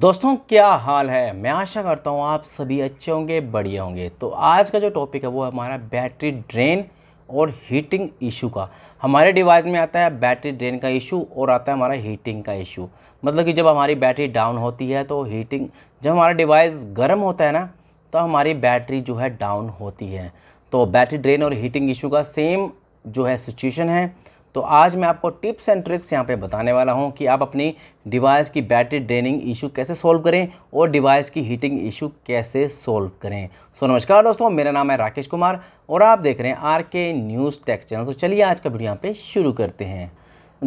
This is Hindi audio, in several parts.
दोस्तों क्या हाल है मैं आशा करता हूँ आप सभी अच्छे होंगे बढ़िया होंगे तो आज का जो टॉपिक है वो हमारा बैटरी ड्रेन और हीटिंग इशू का हमारे डिवाइस में आता है बैटरी ड्रेन का इशू और आता है हमारा हीटिंग का इशू मतलब कि जब हमारी बैटरी डाउन होती है तो हीटिंग जब हमारा डिवाइस गर्म होता है ना तो हमारी बैटरी जो है डाउन होती है तो बैटरी ड्रेन और हीटिंग इशू का सेम जो है सिचुएशन है तो आज मैं आपको टिप्स एंड ट्रिक्स यहाँ पे बताने वाला हूँ कि आप अपनी डिवाइस की बैटरी ड्रेनिंग इशू कैसे सोल्व करें और डिवाइस की हीटिंग इशू कैसे सोल्व करें सो नमस्कार दोस्तों मेरा नाम है राकेश कुमार और आप देख रहे हैं आर के न्यूज़ टेक चैनल तो चलिए आज का वीडियो यहाँ पर शुरू करते हैं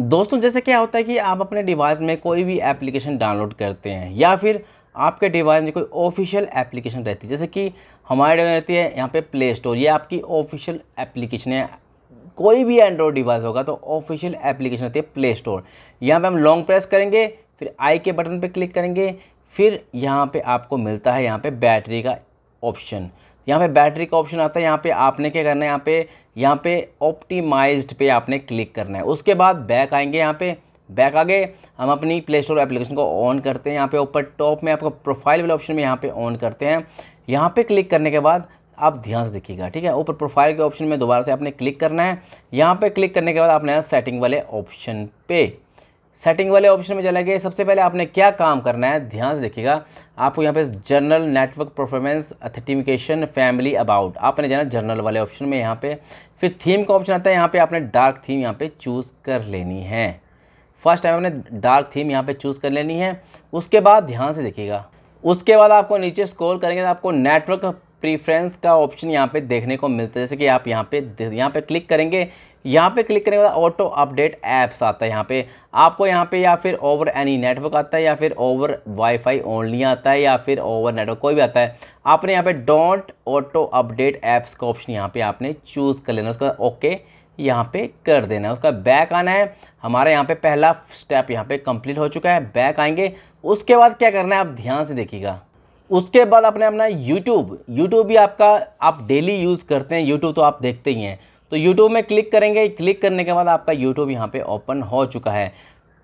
दोस्तों जैसे क्या होता है कि आप अपने डिवाइस में कोई भी एप्लीकेशन डाउनलोड करते हैं या फिर आपके डिवाइस में कोई ऑफिशियल एप्लीकेशन रहती है जैसे कि हमारे डिवाइस रहती है यहाँ पे प्ले स्टोर ये आपकी ऑफिशियल एप्लीकेशन है कोई भी एंड्रॉयड डिवाइस होगा तो ऑफिशियल एप्लीकेशन होती है प्ले स्टोर यहाँ पर हम लॉन्ग प्रेस करेंगे फिर आई के बटन पर क्लिक करेंगे फिर यहाँ पर आपको मिलता है यहाँ पर बैटरी का ऑप्शन यहाँ पे बैटरी का ऑप्शन आता है यहाँ पे आपने क्या करना है यहाँ पे यहाँ पे ऑप्टिमाइज्ड पे आपने क्लिक करना है उसके बाद बैक आएंगे यहाँ पे बैक आ गए हम अपनी प्ले स्टोर एप्लीकेशन को ऑन करते हैं यहाँ पे ऊपर टॉप में आपका प्रोफाइल वाले ऑप्शन में यहाँ पे ऑन करते हैं यहाँ पे क्लिक करने के बाद आप ध्यान से देखिएगा ठीक है ऊपर प्रोफाइल के ऑप्शन में दोबारा से आपने क्लिक करना है यहाँ पे क्लिक करने के बाद आपने आना सेटिंग वाले ऑप्शन पे सेटिंग वाले ऑप्शन में चले गए सबसे पहले आपने क्या काम करना है ध्यान से देखिएगा आपको यहाँ पे general network performance authentication family about आपने जाना जर्नल वाले ऑप्शन में यहाँ पे फिर थीम का ऑप्शन आता है यहाँ पे आपने डार्क थीम यहाँ पे चूज़ कर लेनी है फर्स्ट टाइम आपने डार्क थीम यहाँ पर चूज़ कर लेनी है उसके बाद ध्यान से देखिएगा उसके बाद आपको नीचे स्क्रॉल करेंगे तो आपको नेटवर्क प्रीफ्रेंस का ऑप्शन यहाँ पे देखने को मिलता है जैसे कि आप यहाँ पे यहाँ पे क्लिक करेंगे यहाँ पे क्लिक करने के बाद ऑटो अपडेट ऐप्स आता है यहाँ पे आपको यहाँ पे या फिर ओवर एनी नेटवर्क आता है या फिर ओवर वाईफाई ओनली आता है या फिर ओवर नेटवर्क कोई भी आता है आपने यहाँ पे डोंट ऑटो अपडेट ऐप्स का ऑप्शन यहाँ पे आपने चूज़ कर लेना उसका ओके यहाँ पे कर देना है उसका बैक आना है हमारा यहाँ पे पहला स्टेप यहाँ पे कंप्लीट हो चुका है बैक आएंगे उसके बाद क्या करना है आप ध्यान से देखिएगा उसके बाद अपने अपना यूट्यूब यूट्यूब भी आपका आप डेली यूज़ करते हैं यूट्यूब तो आप देखते ही हैं तो यूट्यूब में क्लिक करेंगे क्लिक करने के बाद आपका यूट्यूब यहाँ पर ओपन हो चुका है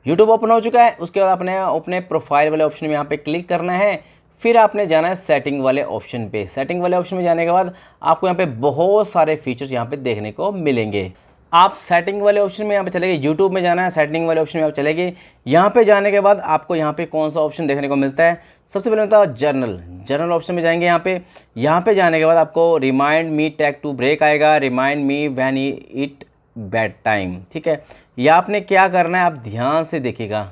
यूट्यूब ओपन हो चुका है उसके बाद अपने अपने प्रोफाइल वाले ऑप्शन में यहाँ पर क्लिक करना है फिर आपने जाना है सेटिंग वाले ऑप्शन पे सेटिंग वाले ऑप्शन में जाने के बाद आपको यहाँ पे बहुत सारे फीचर्स यहाँ पे देखने को मिलेंगे आप सेटिंग वाले ऑप्शन में यहाँ पे चले गए यूट्यूब में जाना है सेटिंग वाले ऑप्शन में आप चले गए यहाँ पे जाने के बाद आपको यहाँ पे कौन सा ऑप्शन देखने को मिलता है सबसे पहले मिलता है जर्नल जर्नल ऑप्शन में जाएंगे यहाँ पे यहाँ पे जाने के बाद आपको remind me take to break आएगा remind me when it bed time ठीक है या आपने क्या करना है आप ध्यान से देखिएगा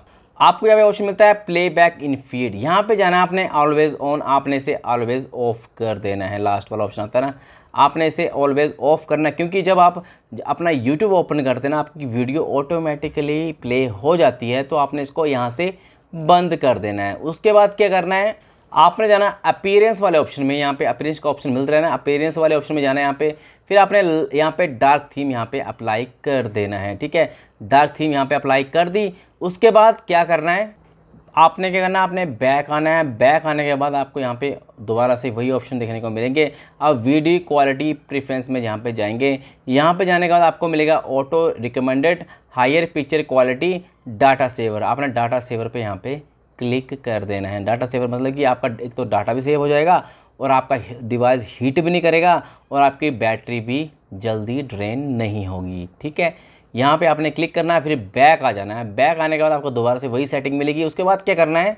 आपको यहाँ पे ऑप्शन मिलता है प्ले बैक इन फीड यहाँ पे जाना है आपने ऑलवेज ऑन आपने से ऑलवेज ऑफ कर देना है लास्ट वाला ऑप्शन आता है ना आपने इसे ऑलवेज़ ऑफ़ करना क्योंकि जब आप अपना यूट्यूब ओपन करते हैं ना आपकी वीडियो ऑटोमेटिकली प्ले हो जाती है तो आपने इसको यहाँ से बंद कर देना है उसके बाद क्या करना है आपने जाना अपीरेंस वाले ऑप्शन में यहाँ पे अपीरेंस का ऑप्शन मिलता है ना अपीरेंस वाले ऑप्शन में जाना है यहाँ पे फिर आपने यहाँ पे डार्क थीम यहाँ पे अप्लाई कर देना है ठीक है डार्क थीम यहाँ पे अप्लाई कर दी उसके बाद क्या करना है आपने क्या करना है आपने बैक आना है बैक आने के बाद आपको यहाँ पे दोबारा से वही ऑप्शन देखने को मिलेंगे अब वीडियो क्वालिटी प्रिफ्रेंस में यहाँ पे जाएंगे यहाँ पे जाने के बाद आपको मिलेगा auto recommended higher picture quality data saver आपने डाटा सेवर पे यहाँ पे क्लिक कर देना है डाटा सेवर मतलब कि आपका एक तो डाटा भी सेव हो जाएगा और आपका डिवाइस हीट भी नहीं करेगा और आपकी बैटरी भी जल्दी ड्रेन नहीं होगी ठीक है यहाँ पे आपने क्लिक करना है फिर बैक आ जाना है बैक आने के बाद आपको दोबारा से वही सेटिंग मिलेगी उसके बाद क्या करना है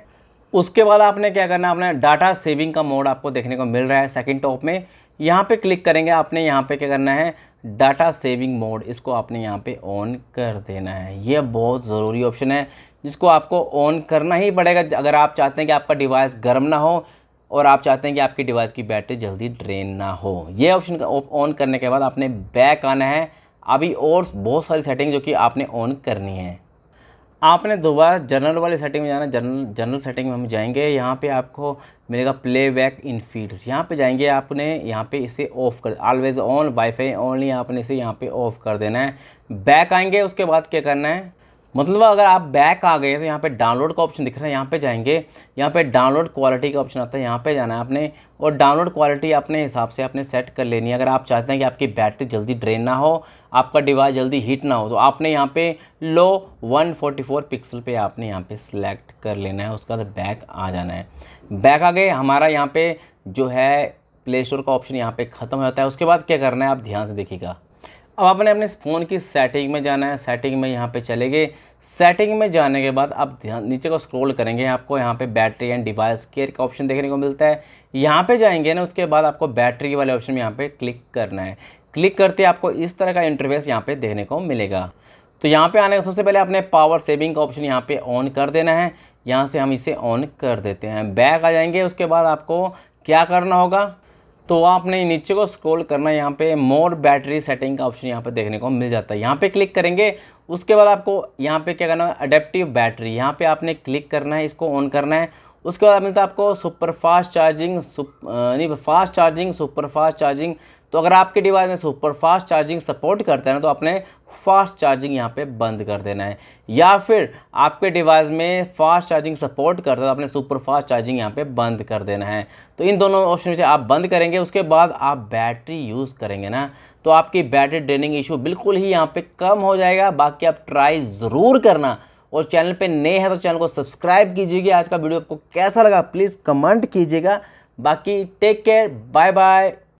उसके बाद आपने क्या करना है अपना डाटा सेविंग का मोड आपको देखने को मिल रहा है सेकेंड टॉप में यहाँ पे क्लिक करेंगे आपने यहाँ पे क्या करना है डाटा सेविंग मोड इसको आपने यहाँ पे ऑन कर देना है यह बहुत ज़रूरी ऑप्शन है जिसको आपको ऑन करना ही पड़ेगा अगर आप चाहते हैं कि आपका डिवाइस गर्म ना हो और आप चाहते हैं कि आपकी डिवाइस की बैटरी जल्दी ड्रेन ना हो ये ऑप्शन ऑन करने के बाद आपने बैक आना है अभी और बहुत सारी सेटिंग जो कि आपने ऑन करनी है आपने दोबारा जनरल वाली सेटिंग में जाना जनरल जनरल सेटिंग में हम जाएंगे यहाँ पे आपको मिलेगा प्ले बैक इन फीड्स यहाँ पे जाएंगे आपने यहाँ पे इसे ऑफ कर ऑलवेज ऑन वाईफाई ओनली आपने इसे यहाँ पे ऑफ कर देना है बैक आएंगे उसके बाद क्या करना है मतलब अगर आप बैक आ गए तो यहाँ पे डाउनलोड का ऑप्शन दिख रहा है यहाँ पे जाएंगे यहाँ पे डाउनलोड क्वालिटी का ऑप्शन आता है यहाँ पे जाना है आपने और डाउनलोड क्वालिटी अपने हिसाब से आपने सेट कर लेनी है अगर आप चाहते हैं कि आपकी बैटरी जल्दी ड्रेन ना हो आपका डिवाइस जल्दी हीट ना हो तो आपने यहाँ पे लो 144 पिक्सल पे आपने यहाँ पे सिलेक्ट कर लेना है उसके बाद बैक आ जाना है बैक आ गए हमारा यहाँ पर जो है प्ले स्टोर का ऑप्शन यहाँ पर ख़त्म हो जाता है उसके बाद क्या करना है आप ध्यान से देखिएगा अब आपने अपने फ़ोन की सेटिंग में जाना है सेटिंग में यहाँ पे चले गए सेटिंग में जाने के बाद आप ध्यान नीचे को स्क्रॉल करेंगे आपको यहाँ पे बैटरी एंड डिवाइस केयर का ऑप्शन देखने को मिलता है यहाँ पे जाएंगे ना उसके बाद आपको बैटरी वाले ऑप्शन में यहाँ पे क्लिक करना है क्लिक करते आपको इस तरह का इंटरवेस यहाँ पर देखने को मिलेगा तो यहाँ पर आने का सबसे पहले आपने पावर सेविंग का ऑप्शन यहाँ पर ऑन कर देना है यहाँ से हम इसे ऑन कर देते हैं बैक आ जाएंगे उसके बाद आपको क्या करना होगा तो आपने नीचे को स्क्रॉल करना यहाँ पे मोर बैटरी सेटिंग का ऑप्शन यहाँ पे देखने को मिल जाता है यहाँ पे क्लिक करेंगे उसके बाद आपको यहाँ पे क्या करना है अडेप्टिव बैटरी यहाँ पे आपने क्लिक करना है इसको ऑन करना है उसके बाद मिलता है आपको सुपर फास्ट चार्जिंग सुप नहीं fast charging super fast charging तो अगर आपके डिवाइस में सुपर फास्ट चार्जिंग सपोर्ट करता है ना तो आपने फास्ट चार्जिंग यहाँ पे बंद कर देना है या फिर आपके डिवाइस में फास्ट चार्जिंग सपोर्ट करता है तो आपने सुपर फास्ट चार्जिंग यहाँ पे बंद कर देना है तो इन दोनों ऑप्शन से आप बंद करेंगे उसके बाद आप बैटरी यूज़ करेंगे ना तो आपकी बैटरी ड्रेनिंग इशू बिल्कुल ही यहाँ पर कम हो जाएगा बाकी आप ट्राई ज़रूर करना और चैनल पर नए हैं तो चैनल को सब्सक्राइब कीजिएगा आज का वीडियो आपको कैसा लगा प्लीज़ कमेंट कीजिएगा बाकी टेक केयर बाय बाय